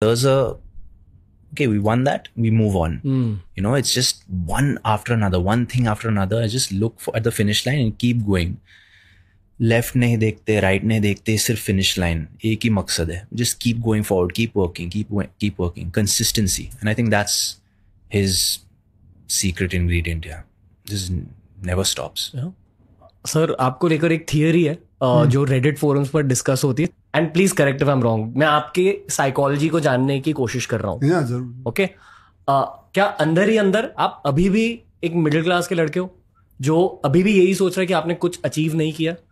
there's a okay we won that we move on mm. you know it's just one after another one thing after another i just look for at the finish line and keep going left नहीं देखते right नहीं देखते सिर्फ finish line एक ही मकसद है just keep going forward keep working keep keep working consistency and I think that's his secret ingredient या दिस नेवर स्टॉप्स सर आपको लेकर एक थियरी है हम्म। जो रेडिट फोरम्स पर डिस्कस होती है and please correct if I am wrong मैं आपके साइकोलॉजी को जानने की कोशिश कर रहा हूँ ओके क्या अंदर ही अंदर आप अभी भी एक मिडिल क्लास के लड़के हो जो अभी भी यही सोच रहा है कि आपने कुछ अचीव नहीं किया